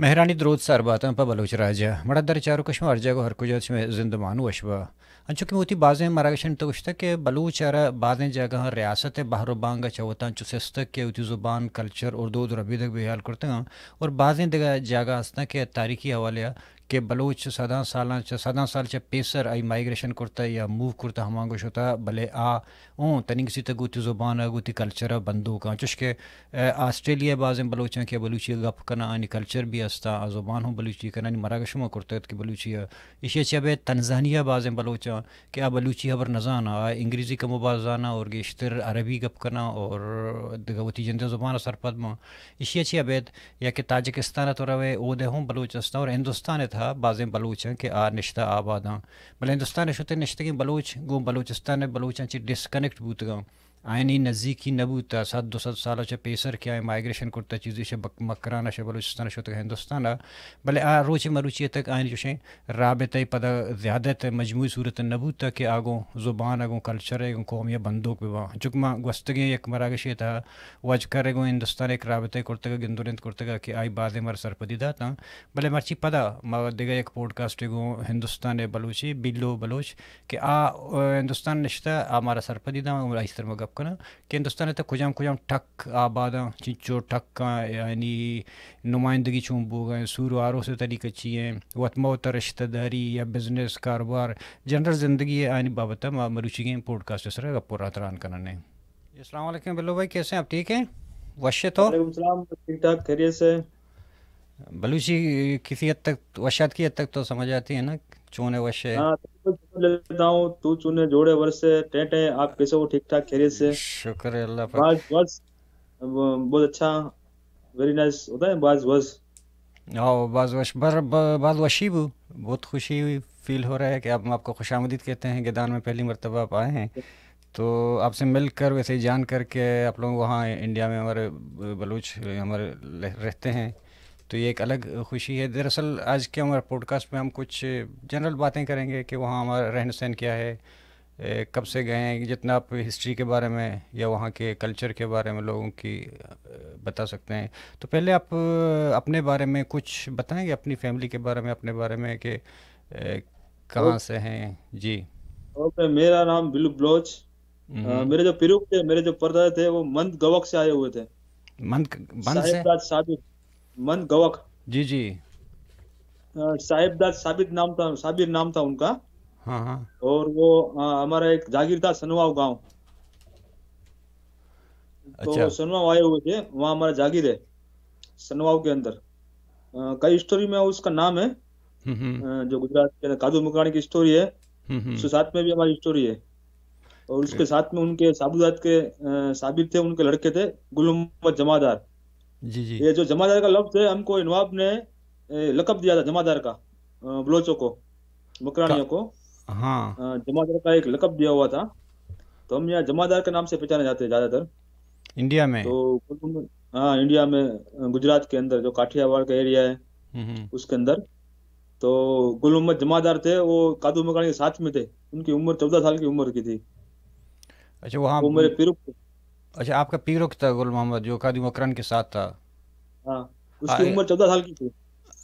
मेहरानी द्रोद सारबातन पर बलोच राजा दर चारू कश्म अर्जा को हरकु जच में जिंदमानु अशवा उतनी बाजें मारा मरागशन तो कुछ के बलूच अर बाजें जगह रियासत बहर बांग चवता चुसस्त के उती जुबान कल्चर उर्दू रबी तक बेहाल करते हैं और बाज़ें जगह आस्ता के तारीखी हवाले कि बलोच सदा साल सदा साल च पेसर आई माइग्रेशन कुर्ता या मूव हम हमांगो शोता भले आ ओं किसी सी तगुती ज़ुबान अगुती कल्चर बंदो का चुशके ऑस्ट्रेलिया बाज़ बलोचा के बलूची गप करना आनी कल्चर भी अस्ता ज़ुबान हो बलूची करना आनी गशुमा कुरता के बलूची इशे चब तंजानिया बाज़ बलोचा के आ बलूची हबर नजाना अंग्रेज़ी का मुबाजाना और गेशतर अरबी गप करना और दगवती जिंद ज़ुबान सरपदमा अच्छी अबैद या कि ताजिकिस्तान तो रवे दे हूँ बलूचिस्तान और हिंदुस्तान था बाज़ हैं कि आ निश्ता आबादा मतलब हिंदुस्तान शुते निश्ते की बलूच गो बलूचिस्तान बलूचें ची डिसकनेक्ट बूत गाँव आयनी नज़दीकी नबूता सात दो सत साल पेसर क्या माइग्रेशन कुर्ता चीज़ बक मकराना शे बलूचिस्तान शो तक हिंदुस्तान भले आ रोच मरूची तक आयन जो राबत पदा ज़्यादत मजमू सूरत नबूता के आगों ज़ुबान आगो कल्चर एगों कौमिया बंदो भी वहाँ चुकमा गस्तगे एक मरा गशे था वज कर एगों हिंदुस्तान एक राबत कुर्तगा गिंदुरंद कुर्तगा के आई बाज मर सरपदीदा था भले मरची पदा दिगा एक पॉडकास्ट एगों हिंदुस्तान बलूची बिल्लो बलोच के आ हिंदुस्तान नश्ता आ मारा सरपदीदा इस तरह yapkana kendostane ta kocam kocam tak आबादा चिंचो ठक यानी नुमाइंदगी चूँ बोगा सूर आरो से तरीके चाहिए वतमोतर रिश्तेदारी या बिजनेस कारोबार जनरल ज़िंदगी आनी बाबत हम के पॉडकास्ट सर गप्पो रान करने अस्सलाम बिल्लो भाई कैसे हैं आप ठीक हैं वश्य तो ठीक ठाक खैरियत से बलूची किसी हद तक वशात की हद तक तो समझ आती है ना चूने वश हाँ तो लेता हूँ तू चूने जोड़े वर्षे टेटे आप कैसे हो ठीक ठाक खेरे से शुक्र है अल्लाह पर बाज बस बहुत अच्छा वेरी नाइस होता है बाज बस हाँ बाज वश बर बाज वशीब बहुत खुशी फील हो रहा है कि आप आपको खुश कहते हैं गिदान में पहली मरतबा आप आए हैं तो आपसे मिल कर वैसे ही जान करके आप लोग वहाँ इंडिया में हमारे बलूच हमारे रहते हैं तो ये एक अलग खुशी है दरअसल आज के हमारे पॉडकास्ट में हम कुछ जनरल बातें करेंगे कि वहाँ हमारा रहन सहन क्या है कब से गए हैं जितना आप हिस्ट्री के बारे में या वहाँ के कल्चर के बारे में लोगों की बता सकते हैं तो पहले आप अपने बारे में कुछ बताएंगे अपनी फैमिली के बारे में अपने बारे में कि कहाँ से हैं जी ओके मेरा नाम बिलू ब्लोच हम्म। मेरे जो पिरुक थे मेरे जो परदादा थे वो मंद गवक से आए हुए थे मंद मंद से साबिर मन गवक जी जी साहिबदास साबित नाम था साबिर नाम था उनका हाँ हाँ और वो हमारा एक जागीर था गांव तो अच्छा। तो सनवाओ आए हुए थे वहां हमारा जागीर है सनवाओ के अंदर कई स्टोरी में उसका नाम है हम्म, हम्म। जो गुजरात के काजू मकानी की स्टोरी है हम्म, उसके साथ में भी हमारी स्टोरी है और उसके साथ में उनके साबुदात के साबिर थे उनके लड़के थे गुलमद जमादार जी जी ये जो जमादार का लफ्ज है हमको नवाब ने लकब दिया था जमादार का बलोचों को मकरानियों को हाँ जमादार का एक लकब दिया हुआ था तो हम यहाँ जमादार के नाम से पहचाने जाते हैं ज्यादातर इंडिया में तो हाँ इंडिया में गुजरात के अंदर जो काठियावाड़ का एरिया है हम्म, हम्म। उसके अंदर तो गुल मोहम्मद जमादार थे वो कादू मकानी के साथ में थे उनकी उम्र चौदह साल की उम्र की थी अच्छा वहाँ वो मेरे पीरू अच्छा आपका पीरो था गुल मोहम्मद जो कादी मकरन के साथ था हाँ उसकी उम्र चौदह साल की थी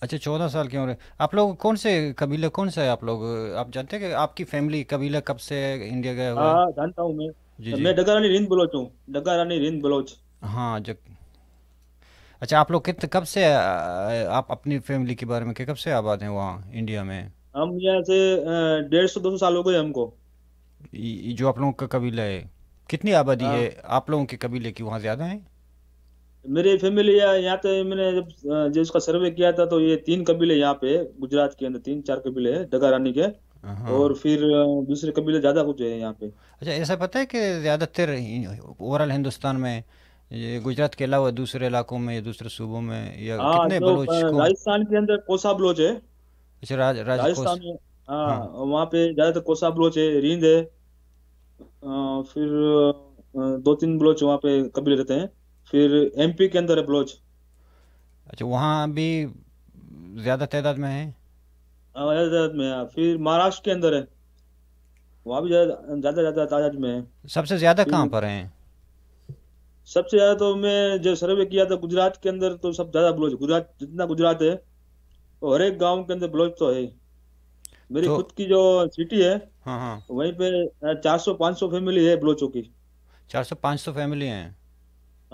अच्छा चौदह साल की उम्र आप लोग कौन से कबीला कौन सा है आप लोग आप जानते हैं कि आपकी फैमिली कबीला कब से इंडिया गया हुआ हाँ जानता हूँ मैं जी जी मैं डगा रानी रिंद बलोच हूँ डगा रानी रिंद बलोच हाँ जब अच्छा आप लोग कितने कब से आप अपनी फैमिली के बारे में कब से आबाद हैं वहाँ इंडिया में हम यहाँ से डेढ़ सौ दो सौ साल हो गए हमको जो आप लोगों का कबीला है कितनी आबादी हाँ। है आप लोगों के कबीले की वहाँ ज्यादा है मेरे फैमिली यहाँ तो मैंने जब जब उसका सर्वे किया था तो ये तीन कबीले यहाँ पे गुजरात के अंदर तीन चार कबीले हैं डगा रानी के हाँ। और फिर दूसरे कबीले ज्यादा कुछ है यहाँ पे अच्छा ऐसा पता है कि ज्यादातर ओवरऑल हिंदुस्तान में ये गुजरात के अलावा दूसरे इलाकों में दूसरे सूबों में या आ, हाँ, कितने तो बलोच राजस्थान के अंदर कोसा बलोच है अच्छा राज, राज, राजस्थान वहाँ पे ज्यादातर कोसा बलोच है रींद है फिर दो तीन ब्लॉच वहाँ पे कबीले रहते हैं फिर एमपी के अंदर है ब्लॉच अच्छा वहाँ भी ज्यादा तादाद में है हाँ, ज्यादा तादाद में है फिर महाराष्ट्र के अंदर है वहाँ भी ज्यादा ज्यादा तादाद में है सबसे ज्यादा कहाँ पर हैं सबसे ज्यादा तो मैं जो सर्वे किया था गुजरात के अंदर तो सब ज्यादा ब्लॉच गुजरात जितना गुजरात है तो हर एक गांव के अंदर ब्लॉच तो है मेरी तो, खुद की जो सिटी है हाँ हाँ वहीं पे चार सौ पाँच सौ फैमिली है ब्लोचो की चार सौ पाँच सौ फैमिली हैं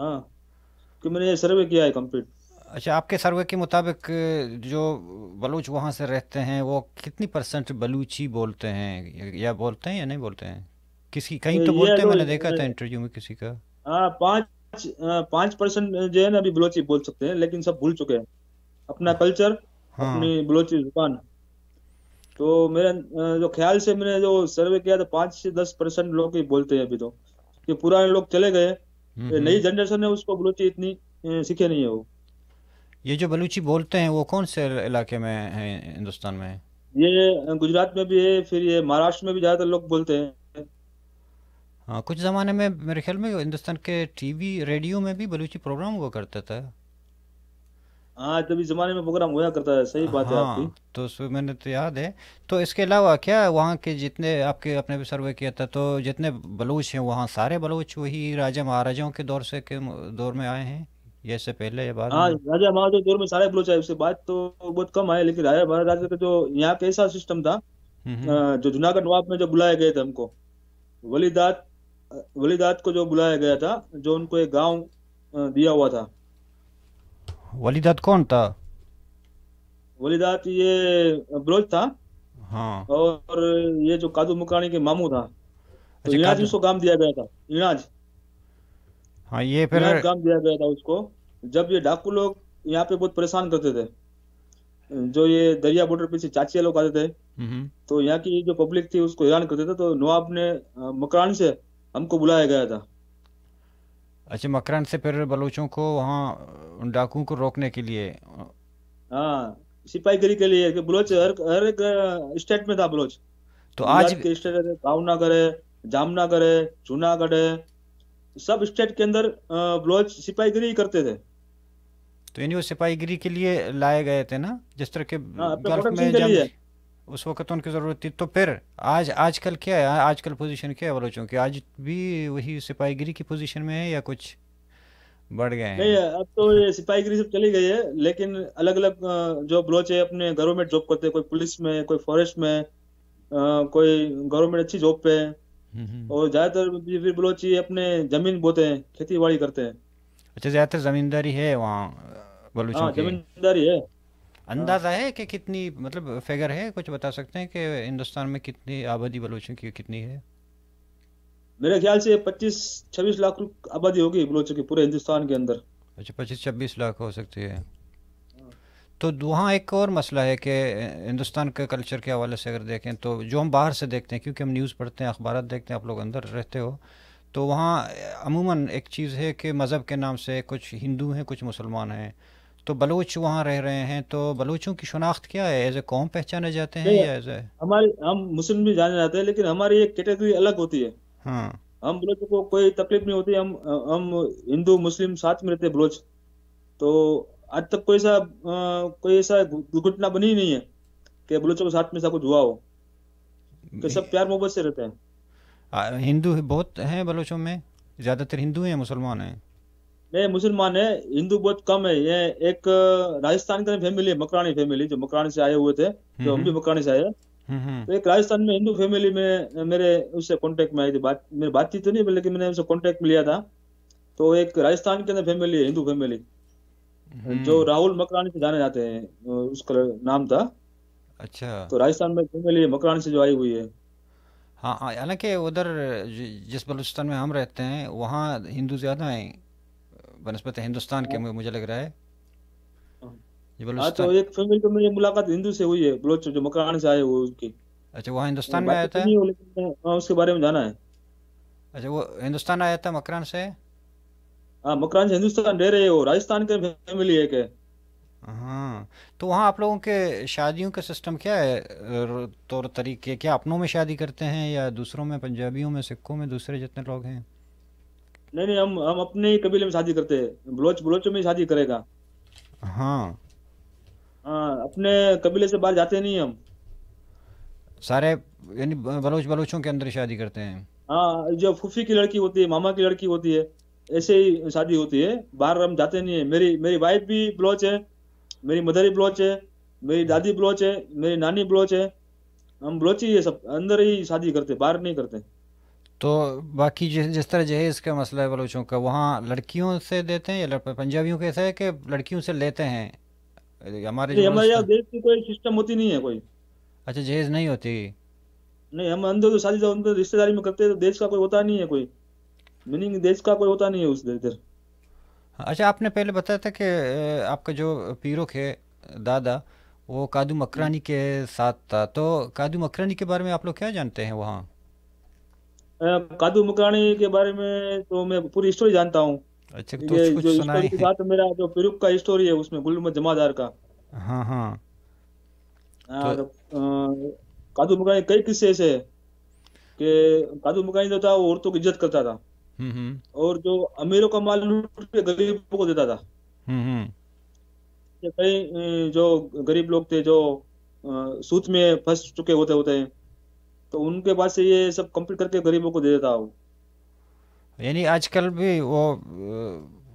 हाँ कि मैंने ये सर्वे किया है कंप्लीट अच्छा आपके सर्वे के मुताबिक जो बलूच वहाँ से रहते हैं वो कितनी परसेंट बलूची बोलते हैं या बोलते हैं या नहीं बोलते हैं किसी कहीं तो बोलते हैं मैंने देखा था इंटरव्यू में किसी का हाँ पाँच पाँच परसेंट जो है ना अभी बलोची बोल सकते हैं लेकिन सब भूल चुके हैं अपना कल्चर हाँ।, हाँ, अपनी बलोची जुबान तो मेरे जो ख्याल से मैंने जो सर्वे किया था पांच से दस परसेंट लोग ही बोलते हैं अभी तो कि पुराने लोग चले गए हम्म, हम्म। नई जनरेशन है उसको बलूची इतनी सीखे नहीं है वो ये जो बलूची बोलते हैं वो कौन से इलाके में है हिंदुस्तान में ये गुजरात में भी है फिर ये महाराष्ट्र में भी ज्यादातर लोग बोलते हैं हाँ कुछ ज़माने में मेरे ख्याल में हिंदुस्तान के टीवी रेडियो में भी बलूची प्रोग्राम हुआ करता था हाँ तभी जमाने में प्रोग्राम होया करता है सही बात हाँ, है आपकी तो उसमें मैंने तो याद है तो इसके अलावा क्या वहाँ के जितने आपके अपने भी सर्वे किया था तो जितने बलूच हैं वहाँ सारे बलूच वही राजा महाराजाओं के दौर से के दौर में आए हैं ये पहले या बाद हाँ राजा महाराजा के दौर में सारे बलूच आए उससे बात तो बहुत कम आए लेकिन राजा महाराजा का जो तो यहाँ का ऐसा सिस्टम था जो जूनागढ़ नवाब में जो बुलाए गए थे हमको वलीदात वलीदात को जो बुलाया गया था जो उनको एक गाँव दिया हुआ था वलीदात कौन था वलीदात ये ब्रोज था हाँ और ये जो कादू मुकानी के मामू था अच्छा, तो इनाज उसको काम दिया गया था इनाज हाँ ये फिर काम दिया गया था उसको जब ये डाकू लोग यहाँ पे बहुत परेशान करते थे जो ये दरिया बॉर्डर पे से चाचिया लोग आते थे हम्म। तो यहाँ की जो पब्लिक थी उसको हैरान करते थे तो नवाब ने मकरान से हमको बुलाया गया था अच्छा मकरन से फिर बलोचों को वहाँ उन डाकुओं को रोकने के लिए हाँ सिपाहीगिरी के लिए कि बलोच हर हर एक स्टेट में था बलोच तो आज के स्टेट भावनगर है जामनगर है जूनागढ़ है सब स्टेट के अंदर बलोच सिपाहीगिरी करते थे तो इन्हीं सिपाहीगिरी के लिए लाए गए थे ना जिस तरह के हाँ, गल्फ में उस वक्त तो उनकी ज़रूरत थी तो फिर आज आजकल क्या है आजकल पोजीशन क्या है बलोचों की आज भी वही सिपाहीगिरी की पोजीशन में है या कुछ बढ़ गए हैं नहीं अब तो ये सिपाहीगिरी सब चली गई है लेकिन अलग अलग जो बलोच है अपने घरों में जॉब करते हैं कोई पुलिस में कोई फॉरेस्ट में कोई गवर्नमेंट अच्छी जॉब पे है हम्म, हम्म। और ज्यादातर फिर बलोची अपने जमीन बोते हैं खेती बाड़ी करते हैं अच्छा ज्यादातर जमींदारी है वहाँ बलोच हाँ, जमींदारी है अंदाज़ा है कि कितनी मतलब फिगर है कुछ बता सकते हैं कि हिंदुस्तान में कितनी आबादी बलोचों की कितनी है मेरे ख्याल से 25 26 लाख आबादी होगी बलोचों की पूरे हिंदुस्तान के अंदर अच्छा पच्चीस छब्बीस लाख हो सकती है तो वहाँ एक और मसला है कि हिंदुस्तान के कल्चर के हवाले से अगर देखें तो जो हम बाहर से देखते हैं क्योंकि हम न्यूज़ पढ़ते हैं अखबार देखते हैं आप लोग अंदर रहते हो तो वहाँ अमूमन एक चीज़ है कि मज़हब के नाम से कुछ हिंदू हैं कुछ मुसलमान हैं तो बलूच वहाँ रह रहे हैं तो बलूचों की शनाख्त क्या है एज ए कौम पहचाने जाते हैं या एज ए हमारे हम मुस्लिम भी जाने जाते हैं लेकिन हमारी एक कैटेगरी अलग होती है हाँ हम बलोचों को कोई तकलीफ नहीं होती हम हम हिंदू मुस्लिम साथ में रहते हैं बलोच तो आज तक कोई ऐसा कोई ऐसा दुर्घटना बनी नहीं है कि बलोचों के साथ में ऐसा कुछ हुआ हो कि सब प्यार मोहब्बत से रहते हैं हिंदू बहुत हैं बलोचों में ज्यादातर हिंदू हैं मुसलमान हैं मैं मुसलमान है हिंदू बहुत कम है ये एक राजस्थान की फैमिली है मकरानी फैमिली जो मकरानी से आए हुए थे जो हम्म, हम भी हम्म। मकरानी से आए हम्म, तो एक राजस्थान में हिंदू फैमिली में मेरे उससे कांटेक्ट में आई थी बात मेरी बातचीत तो नहीं लेकिन मैंने उससे कांटेक्ट लिया था तो एक राजस्थान के अंदर फैमिली है हिंदू फैमिली जो राहुल मकरानी से जाने जाते हैं उसका नाम था अच्छा तो राजस्थान में फैमिली मकरानी से जो आई हुई है हाँ हालांकि उधर जिस बलूचिस्तान में हम रहते हैं वहाँ हिंदू ज़्यादा हैं बनस्पत हिंदुस्तान के हाँ। मुझे लग रहा है हाँ, हाँ तो एक फैमिली में मेरी मुलाकात हिंदू से हुई है बलोच जो मकान से आए हुए उनके अच्छा वहाँ हिंदुस्तान हाँ, में आया तो था हाँ उसके बारे में जाना है अच्छा वो हिंदुस्तान आया था मकरान से हाँ मकरान से हिंदुस्तान रह रहे हो राजस्थान के फैमिली एक है हाँ तो वहाँ आप लोगों के शादियों का सिस्टम क्या है तौर तरीके क्या अपनों में शादी करते हैं या दूसरों में पंजाबियों में सिखों में दूसरे जितने लोग हैं नहीं नहीं हम हम अपने ही कबीले में शादी करते हैं बलोच बलोच में शादी करेगा हाँ हाँ अपने कबीले से बाहर जाते नहीं हम सारे यानी बलोच बलोचों के अंदर शादी करते हैं हाँ जो फूफी की लड़की होती है मामा की लड़की होती है ऐसे ही शादी होती है बाहर हम जाते नहीं है मेरी मेरी वाइफ भी ब्लोच है मेरी मदर ही ब्लोच है मेरी दादी ब्लोच है मेरी नानी ब्लोच है हम ब्लॉच ही है सब अंदर ही शादी करते बाहर नहीं करते तो बाकी जिस जिस तरह जहेज का मसला है बलोचों का वहाँ लड़कियों से देते हैं या पंजाबियों कैसा है कि लड़कियों से लेते हैं हमारे कोई सिस्टम होती नहीं है कोई अच्छा जहेज नहीं होती नहीं हम अंदर तो शादी रिश्तेदारी में करते हैं तो देश का कोई होता नहीं है कोई मीनिंग देश का कोई होता नहीं है उस इधर अच्छा आपने पहले बताया था कि आपका जो पीरोख है दादा वो कादू मकरानी के साथ था तो कादू मकरानी के बारे में आप लोग क्या जानते हैं वहाँ कादू मकानी के बारे में तो मैं पूरी स्टोरी जानता हूँ अच्छा तो कुछ जो स्टोरी के बात मेरा जो फिरुक का स्टोरी है उसमें गुल जमादार का हाँ हाँ तो... कादू मकानी कई किस्से ऐसे है कि कादू मकानी जो था वो औरतों की इज्जत करता था हम्म, हम्म। और जो अमीरों का माल लूट के गरीबों को देता था हम्म, कई जो गरीब लोग थे जो सूत में फंस चुके होते होते हैं तो उनके पास से ये सब कंप्लीट करके गरीबों को दे देता हूँ यानी आजकल भी वो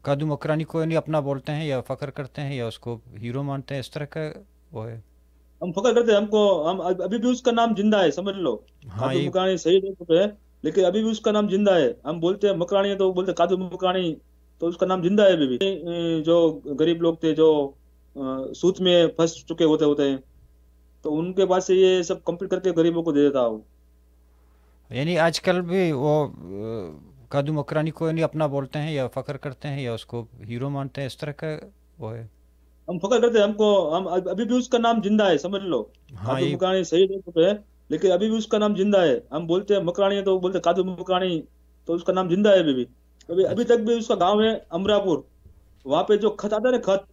कादू मकरानी को यानी अपना बोलते हैं या फकर करते हैं या उसको हीरो मानते हैं इस तरह का वो है हम फकर करते हैं हमको हम अभी भी उसका नाम जिंदा है समझ लो हाँ, कादू ये... मकरानी सही है लेकिन अभी भी उसका नाम जिंदा है हम बोलते हैं मकरानी है तो बोलते हैं कादू मकरानी तो उसका नाम जिंदा है अभी भी जो गरीब लोग थे जो सूत में फंस चुके होते होते हैं तो उनके पास से ये सब कंप्लीट करके गरीबों को दे देता हूँ यानी आजकल भी वो कादू मकरानी को यानी अपना बोलते हैं या फखर करते हैं या उसको हीरो मानते हैं इस तरह का वो है हम फखर करते हैं हमको हम अभी भी उसका नाम जिंदा है समझ लो हाँ कादू मकरानी सही है लेकिन अभी भी उसका नाम जिंदा है हम बोलते हैं मकरानी है तो बोलते हैं कादू मकरानी तो उसका नाम जिंदा है अभी भी अभी अभी तक भी उसका गांव है अमरापुर वहां पे जो खत आता है ना खत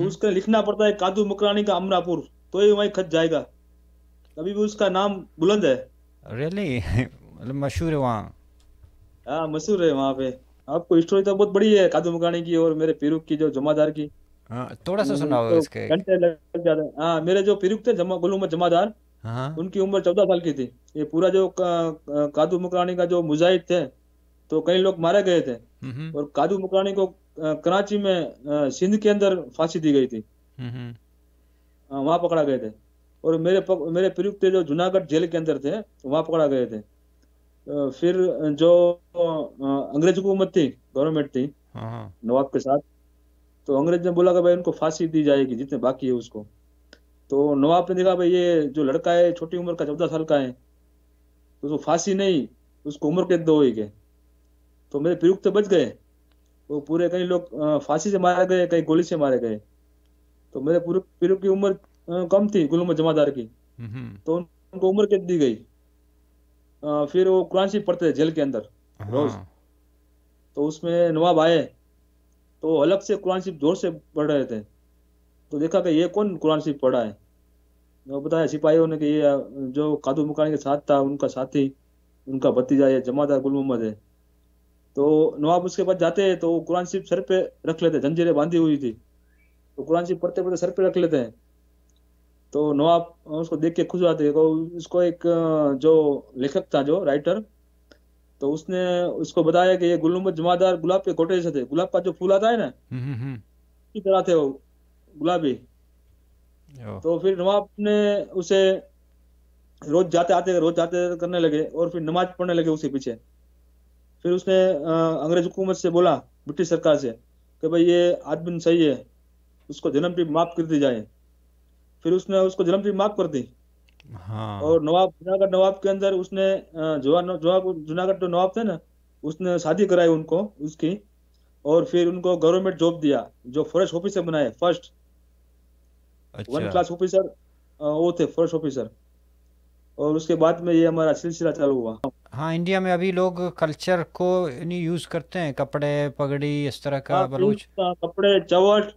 तो उसका लिखना पड़ता है कादू मकरानी का अमरापुर तो ही वहीं खत जाएगा तभी भी उसका नाम बुलंद है रियली really? मतलब मशहूर है वहाँ हाँ मशहूर है वहाँ पे आपको स्टोरी तो बहुत बड़ी है कादू मकानी की और मेरे पीरुक की जो जमादार की हाँ थोड़ा सा सुनाओ तो इसके घंटे लग जाते हैं हाँ मेरे जो पीरुक थे जमा गुलू में जमादार हाँ उनकी उम्र चौदह साल की थी ये पूरा जो कादू मुकानी का जो मुजाहिद थे तो कई लोग मारे गए थे हम्म। और कादू मुकानी को कराची में सिंध के अंदर फांसी दी गई थी हम्म। हाँ, वहाँ पकड़ा गए थे और मेरे पक, मेरे प्रयुक्त जो जूनागढ़ जेल के अंदर थे वहाँ पकड़ा गए थे फिर जो अंग्रेज हुकूमत थी गवर्नमेंट थी हाँ, हाँ। नवाब के साथ तो अंग्रेज ने बोला कि भाई उनको फांसी दी जाएगी जितने बाकी है उसको तो नवाब ने देखा भाई ये जो लड़का है छोटी उम्र का चौदह साल का है तो उसको फांसी नहीं उसको उम्र के दो गए तो मेरे प्रयुक्त बच गए वो पूरे कई लोग फांसी से मारे गए कई गोली से मारे गए तो मेरे पूरे पीरू की उम्र कम थी गुल जमादार की तो उनको उम्र कैद दी गई फिर वो कुरान शरीफ पढ़ते थे जेल के अंदर हाँ। रोज तो उसमें नवाब आए तो अलग से कुरान शरीफ जोर से पढ़ रहे थे तो देखा कि ये कौन कुरान शरीफ पढ़ा है तो वो बताया सिपाहियों ने कि ये जो कादू मकानी के साथ था उनका साथी उनका भतीजा ये जमादार गुल मोहम्मद है तो नवाब उसके पास जाते हैं तो कुरान शरीफ सर पे रख लेते जंजीरें बांधी हुई थी तो कुरान शरीफ पढ़ते पढ़ते सर पे रख लेते हैं तो नवाब उसको देख के खुश होते उसको एक जो लेखक था जो राइटर तो उसने उसको बताया कि ये गुलमद जमादार गुलाब के कोटे जैसे थे गुलाब का जो फूल आता है ना हम्म, हम्म, हम्म। इसी तरह थे वो गुलाबी तो फिर नवाब ने उसे रोज जाते आते रोज जाते करने लगे और फिर नमाज पढ़ने लगे उसी पीछे फिर उसने अंग्रेज हुकूमत से बोला ब्रिटिश सरकार से कि भाई ये आदमी सही है उसको जन्म भी माफ कर दी जाए फिर उसने उसको जन्म भी माफ कर दी हाँ। और नवाब जूनागढ़ नवाब के अंदर उसने जवाब जूनागढ़ जो नवाब थे ना उसने शादी कराई उनको उसकी और फिर उनको गवर्नमेंट जॉब दिया जो फॉरेस्ट ऑफिसर बनाए फर्स्ट अच्छा। वन क्लास ऑफिसर वो थे फॉरेस्ट ऑफिसर और उसके बाद में ये हमारा सिलसिला चालू हुआ हाँ इंडिया में अभी लोग कल्चर को यूज करते हैं कपड़े पगड़ी इस तरह का हाँ, बलूच कपड़े चवट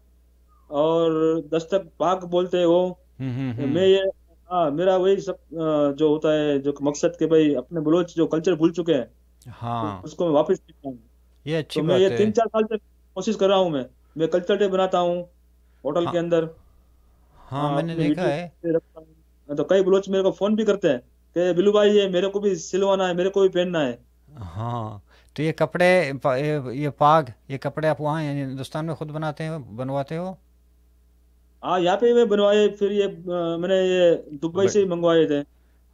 और दस्तक पाक बोलते हैं वो हम्म, हम्म, हम्म। मैं ये हाँ मेरा वही सब जो होता है जो मकसद के भाई अपने बलोच जो कल्चर भूल चुके हैं हाँ तो उसको मैं वापस ये अच्छी तो मैं ये तीन चार साल से कोशिश कर रहा हूँ मैं मैं कल्चर डे बनाता हूँ होटल हाँ, के अंदर हाँ, आ, हाँ, मैंने देखा है तो कई बलोच मेरे को फोन भी करते हैं कि बिलू भाई ये मेरे को भी सिलवाना है मेरे को भी पहनना है हाँ तो ये कपड़े ये, ये पाग ये कपड़े आप वहाँ हिंदुस्तान में खुद बनाते हो बनवाते हो हाँ यहाँ पे मैं बनवाए फिर ये मैंने ये दुबई से मंगवाए थे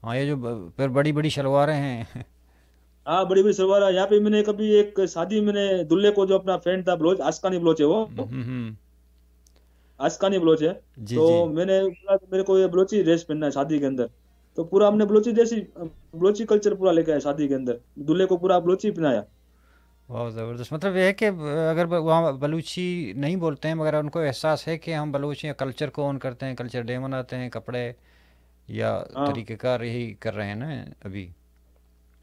हाँ ये जो फिर बड़ी बड़ी शलवारें हैं हाँ बड़ी बड़ी सलवार यहाँ पे मैंने कभी एक शादी मैंने दुल्हे को जो अपना फ्रेंड था ब्लोच आसकानी ब्लोच है वो हम्म, हम्म, हम्म। आसकानी ब्लोच है जी, तो जी. मैंने मेरे को ये ब्लोची ड्रेस पहनना है शादी के अंदर तो पूरा हमने ब्लोची जैसी ब्लोची कल्चर पूरा लेके आया शादी के अंदर दूल्हे को पूरा ब्लोची पहनाया बहुत ज़बरदस्त मतलब यह है कि अगर वहाँ बलूची नहीं बोलते हैं मगर उनको एहसास है कि हम बलूची कल्चर को ऑन करते हैं कल्चर डे मनाते हैं कपड़े या हाँ। तरीक़ेकार यही कर रहे हैं ना अभी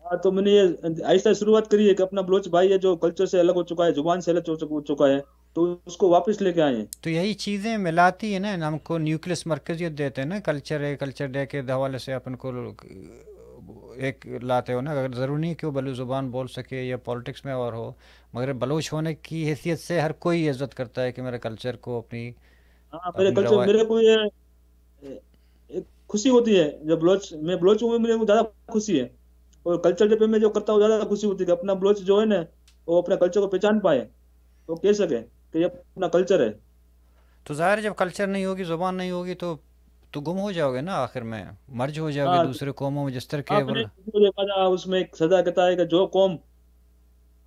हाँ तो मैंने ये ऐसा शुरुआत करी है कि अपना बलोच भाई है जो कल्चर से अलग हो चुका है जुबान से अलग हो चुका है तो उसको वापस लेके आए तो यही चीज़ें मिलाती है ना हमको न्यूक्लियस मरकजियत देते हैं ना कल्चर है कल्चर डे के हवाले से अपन को एक लाते हो ना अगर ज़रूरी नहीं कि वो बलू ज़ुबान बोल सके या पॉलिटिक्स में और हो मगर बलूच होने की हैसियत से हर कोई इज्जत करता है कि मेरे कल्चर को अपनी हाँ, मेरे कल्चर मेरे को ये एक खुशी होती है जब ब्लोच मैं ब्लोच हूँ मेरे को ज़्यादा खुशी है और कल्चर पे मैं जो करता हूँ ज़्यादा खुशी होती है कि अपना बलोच जो है ना वो अपने कल्चर को पहचान पाए तो कह सके कि ये अपना कल्चर है तो ज़ाहिर जब कल्चर नहीं होगी ज़ुबान नहीं होगी तो तो गुम हो जाओगे ना आखिर में मर्ज हो जाओगे हाँ, तो दूसरे कौमों में जिस तरह के उसमें एक सजा कहता है कि जो कौम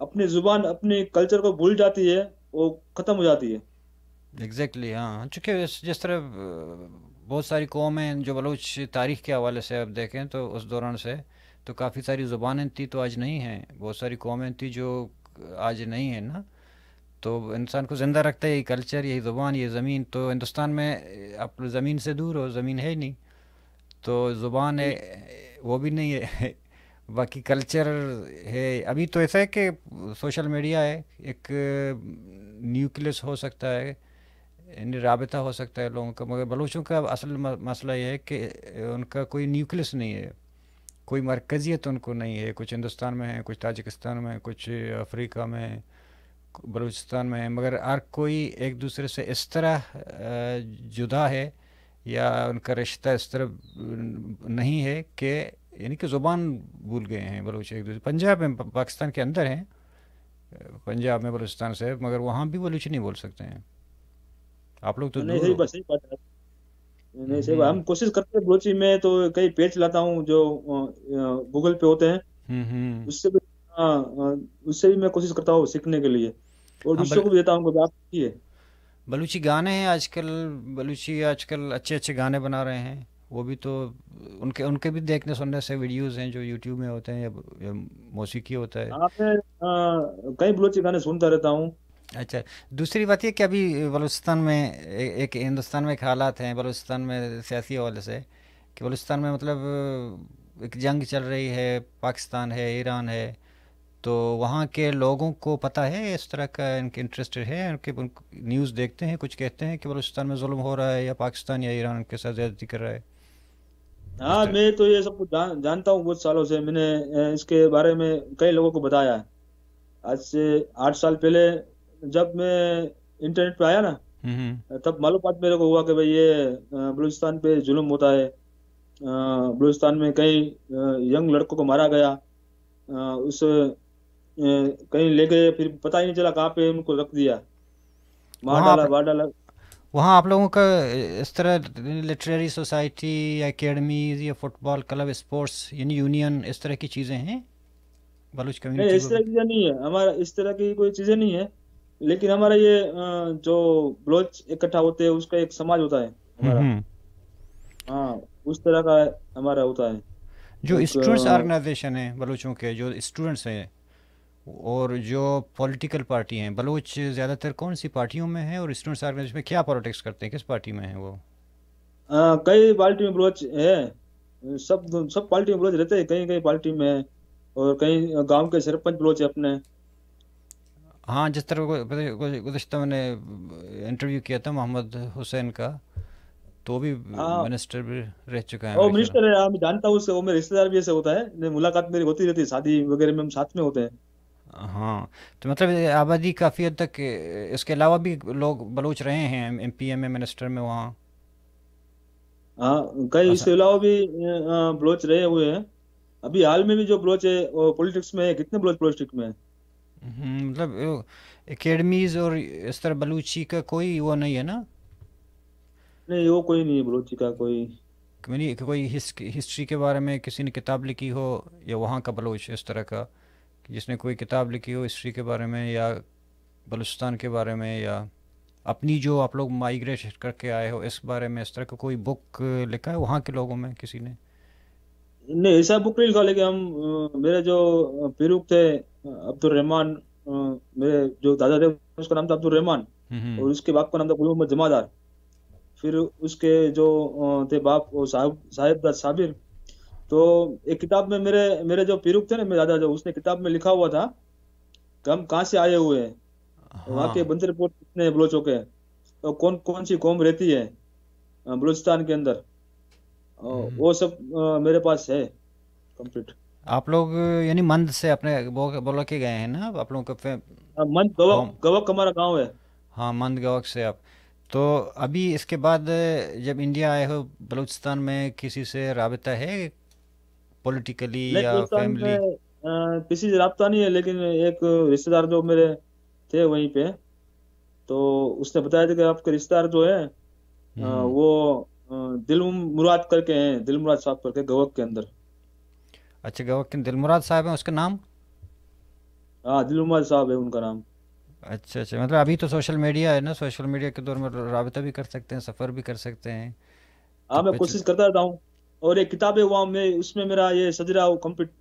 अपनी जुबान अपने कल्चर को भूल जाती है वो खत्म हो जाती है एग्जैक्टली exactly, हाँ चूँकि जिस तरह बहुत सारी कौम हैं जो बलोच तारीख के हवाले से आप देखें तो उस दौरान से तो काफ़ी सारी ज़ुबानें थी तो आज नहीं हैं बहुत सारी कौमें थी जो आज नहीं है ना तो इंसान को ज़िंदा रखता है यही कल्चर यही ज़ुबान ये ज़मीन तो हिंदुस्तान में आप ज़मीन से दूर हो ज़मीन है ही नहीं तो ज़ुबान है वो भी नहीं है बाकी कल्चर है अभी तो ऐसा है कि सोशल मीडिया है एक न्यूक्लियस हो सकता है यानी रबता हो सकता है लोगों का मगर बलोचों का असल मसला यह है कि उनका कोई न्यूक्लियस नहीं है कोई मरकज़ियत उनको नहीं है कुछ हिंदुस्तान में है कुछ ताजिकिस्तान में कुछ अफ्रीका में है बलूचिस्तान में है मगर हर कोई एक दूसरे से इस तरह जुदा है या उनका रिश्ता इस तरह नहीं है कि यानी कि ज़ुबान भूल गए हैं बलूच एक दूसरे पंजाब में पाकिस्तान के अंदर हैं पंजाब में बलूचिस्तान से मगर वहाँ भी बलूच नहीं बोल सकते हैं आप लोग तो नहीं सही बस सही बात है नहीं हम्म। सही हम कोशिश करते हैं बलूची में तो कई पेज लाता हूँ जो गूगल पे होते हैं हम्म, हम्म। उससे भी आ, हाँ, उससे भी मैं कोशिश करता हूँ सीखने के लिए और हाँ, दूसरों को भी देता हूँ बलूची गाने हैं आजकल बलूची आजकल अच्छे अच्छे गाने बना रहे हैं वो भी तो उनके उनके भी देखने सुनने से वीडियोस हैं जो यूट्यूब में होते हैं या, या मौसीकी होता है आपने हाँ, हाँ, कई बलूची गाने सुनता रहता हूँ अच्छा दूसरी बात यह कि अभी बलूचिस्तान में एक हिंदुस्तान में एक हालात हैं बलूचिस्तान में सियासी हवाले से कि बलूचिस्तान में मतलब एक जंग चल रही है पाकिस्तान है ईरान है तो वहाँ के लोगों को पता है इस तरह का इनके इंटरेस्ट है उनके न्यूज़ देखते हैं कुछ कहते हैं कि बलूचिस्तान में जुल्म हो रहा है या पाकिस्तान या ईरान के साथ ज्यादती कर रहा है हाँ मैं तो ये सब कुछ जान, जानता हूँ बहुत सालों से मैंने इसके बारे में कई लोगों को बताया है आज से आठ साल पहले जब मैं इंटरनेट पे आया ना हम्म, हम्म। तब मालूम बात मेरे को हुआ कि भाई ये बलूचिस्तान पे जुल्म होता है बलूचिस्तान में कई यंग लड़कों को मारा गया उस कहीं ले गए फिर पता ही नहीं चला कहाँ पे उनको रख दिया मार डाला आप, वार डाला वहाँ आप लोगों का इस तरह लिटरेरी सोसाइटी या अकेडमीज या फुटबॉल क्लब स्पोर्ट्स यानी यूनियन इस तरह की चीज़ें हैं बलूच कम्युनिटी इस तरह की चीज़ें नहीं है हमारा इस तरह की कोई चीज़ें नहीं है लेकिन हमारा ये जो बलोच इकट्ठा होते हैं उसका एक समाज होता है हमारा हम्म, हम्म। हाँ उस तरह का हमारा होता है जो स्टूडेंट्स ऑर्गेनाइजेशन है बलूचों के जो स्टूडेंट्स हैं और जो पॉलिटिकल पार्टी हैं बलोच ज़्यादातर कौन सी पार्टियों में है और स्टूडेंट्स ऑर्गेनाइजेशन में क्या पॉलिटिक्स करते हैं किस पार्टी में है वो आ, कई पार्टी में बलोच है सब सब पार्टी में बलोच रहते हैं कई कई पार्टी में और कई गांव के सरपंच बलोच है अपने हाँ जिस तरह गुजशत तो मैंने इंटरव्यू किया था मोहम्मद हुसैन का तो भी मिनिस्टर भी रह चुका है वो मिनिस्टर है मैं जानता हूँ उससे वो मेरे रिश्तेदार भी ऐसे होता है मुलाकात मेरी होती रहती है शादी वगैरह में हम साथ में होते हैं हाँ तो मतलब आबादी काफ़ी हद तक इसके अलावा भी लोग बलूच रहे हैं M P M A minister में वहाँ हाँ कई अच्छा। इसके अलावा भी बलोच रहे हुए हैं अभी हाल में भी जो बलोच है वो पॉलिटिक्स में कितने बलोच पॉलिटिक्स में हम्म, मतलब एकेडमीज और इस तरह बलूची का कोई वो नहीं है ना नहीं वो कोई नहीं है बलूची का कोई मैंने कोई हिस्ट्री के बारे में किसी ने किताब लिखी हो या वहाँ का बलोच इस तरह का जिसने कोई किताब लिखी हो हिस्ट्री के बारे में या बलुस्तान के बारे में या अपनी जो आप लोग माइग्रेट करके आए हो इस बारे में इस तरह का को कोई बुक लिखा है वहाँ के लोगों में किसी ने नहीं ऐसा बुक नहीं लिखा लेकिन हम मेरे जो पिरुक थे अब्दुल रहमान मेरे जो दादा थे उसका नाम था अब्दुल रहमान हम्म, हम्म। और उसके बाप का नाम था गुलमद जमादार फिर उसके जो थे बाप साहब साहिब साबिर तो एक किताब में मेरे मेरे जो पीरुक थे ना मेरे दादा जो उसने किताब में लिखा हुआ था कि हम कहाँ से आए हुए हैं हाँ। वहाँ के बंदरपुर कितने बलोचों के तो कौन कौन सी कौम रहती है बलूचिस्तान के अंदर हम्म। वो सब मेरे पास है कंप्लीट आप लोग यानी मंद से अपने बोलो के गए हैं ना आप लोगों के हाँ, मंद गवक गवक हमारा गांव है हाँ मंद गवक से आप तो अभी इसके बाद जब इंडिया आए हो बलूचिस्तान में किसी से रबता है पॉलिटिकली या फैमिली किसी से रहा नहीं है लेकिन एक रिश्तेदार जो मेरे थे वहीं पे तो उसने बताया था कि आपके रिश्तेदार जो है हम्म। वो दिल मुराद करके हैं दिल मुराद साहब करके गवक के अंदर अच्छा गवक के दिल मुराद साहब है उसका नाम हाँ दिल मुराद साहब है उनका नाम अच्छा अच्छा मतलब अभी तो सोशल मीडिया है ना सोशल मीडिया के दौर में रबता भी कर सकते हैं सफ़र भी कर सकते हैं हाँ तो मैं कोशिश करता रहता हूँ और एक किताब है वहां में उसमें मेरा ये सजरा कम्पीट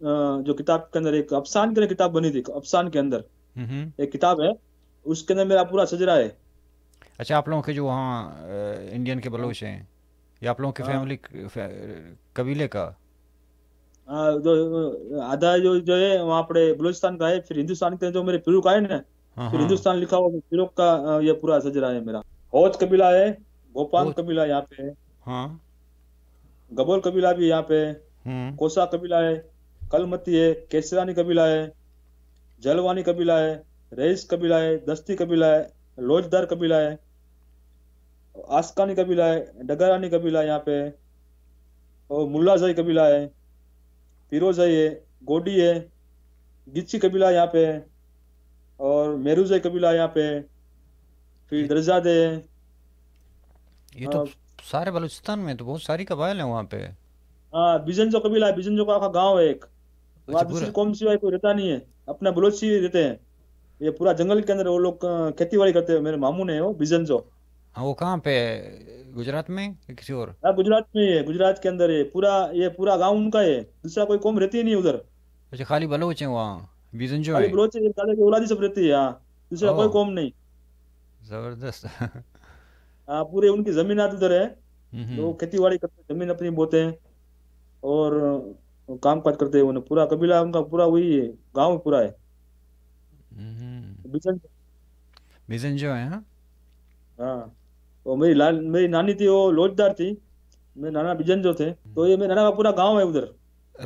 जो किताब के अंदर एक अफसान के किताब बनी थी अफसान के अंदर एक किताब है उसके अंदर मेरा पूरा सजरा है अच्छा आप लोगों के जो वहाँ इंडियन के बलोच हैं या आप लोगों के हाँ। फैमिली कबीले का जो आधा जो जो है वहाँ पर बलोचिस्तान का है फिर हिंदुस्तान के जो मेरे पिरू आए ना हाँ, फिर हाँ। हिंदुस्तान लिखा हुआ पिरू का ये पूरा सजरा है मेरा हौज कबीला है भोपाल कबीला यहाँ पे है हाँ गबोल कबीला भी यहाँ पे हम्म। कोसा कबीला है कलमती है केसरानी कबीला है जलवानी कबीला है रईस कबीला है दस्ती कबीला है लोजदार कबीला है आसकानी कबीला है डगरानी कबीला है यहाँ पे और मुल्लाजई कबीला है पिरोजई है गोडी है गिच्ची कबीला यहाँ पे और मेरूजई कबीला यहाँ पे फिर दर्जादे है ये तो हाँ। सारे बलूचिस्तान में तो बहुत सारी कबाइल है वहाँ पे हाँ बिजनजो कबीला है बिजनजो का गाँव है एक अच्छा, वहाँ दूसरी कौम सिवाय कोई रहता नहीं है अपना बलोची रहते हैं ये पूरा जंगल के अंदर वो लोग खेती बाड़ी करते हैं मेरे मामू ने वो बिजनजो हाँ वो कहाँ पे गुजरात में किसी और हाँ गुजरात में है गुजरात के अंदर है पूरा ये पूरा गांव उनका है दूसरा कोई कौम रहती नहीं उधर अच्छा खाली बलोच है वहाँ बिजनजो है बलोच है सब रहती है हाँ दूसरा कोई कौम नहीं जबरदस्त पूरे उनकी जमीन उधर तो है हम्म, हम्म। तो वो खेती बाड़ी करते जमीन अपनी बोते हैं और काम काज करते हैं पूरा कबीला उनका पूरा वही है गाँव पूरा है हम्म, बिजन जो है हाँ? हाँ तो मेरी लाल मेरी नानी थी वो लोजदार थी मेरे नाना बिजन जो थे तो ये मेरे नाना का पूरा गांव है उधर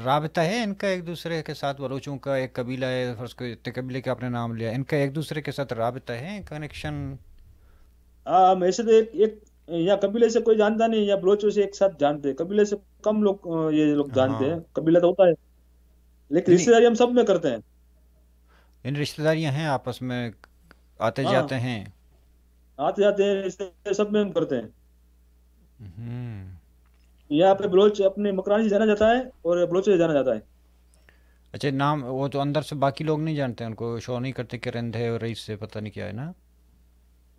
राबता है इनका एक दूसरे के साथ बलोचों का एक कबीला है फर्ज को इतने कबीले के आपने नाम लिया इनका एक दूसरे के साथ राबता है कनेक्शन आ, ऐसे तो एक, एक यहाँ कबीले से कोई जानता नहीं या बलोचो से एक साथ जानते हैं कबीले से कम लोग ये लोग हाँ। जानते हैं कबीला तो होता है लेकिन रिश्तेदारी हम सब में करते हैं इन रिश्तेदारियां हैं आपस में आते हाँ, जाते हैं आते जाते हैं रिश्ते सब में हम करते हैं हम्म। यहाँ पे ब्लोच अपने मकरान से जाना जाता है और ब्लोचो से जाना जाता है अच्छा नाम वो तो अंदर से बाकी लोग नहीं जानते उनको शो नहीं करते कि रंधे और रईस से पता नहीं क्या है ना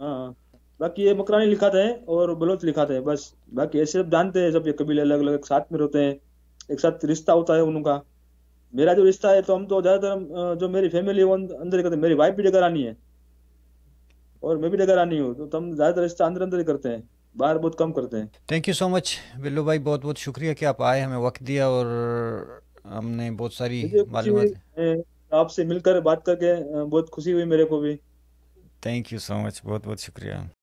हाँ बाकी ये मकरानी लिखा था और बलोच लिखा था बस बाकी ऐसे सब जानते हैं सब ये कबीले अलग अलग साथ में रहते हैं एक साथ रिश्ता होता है उनका मेरा जो रिश्ता है तो हम तो ज्यादातर जो मेरी फैमिली वो अंदर करते हैं मेरी वाइफ भी डगर आनी है और मैं भी डगर आनी हूँ तो हम ज्यादातर रिश्ता अंदर अंदर ही करते हैं बाहर बहुत कम करते हैं thank you so much Billu भाई बहुत बहुत शुक्रिया कि आप आए हमें वक्त दिया और हमने बहुत सारी मालूम आपसे मिलकर बात करके बहुत खुशी हुई मेरे को भी थैंक यू सो मच बहुत बहुत शुक्रिया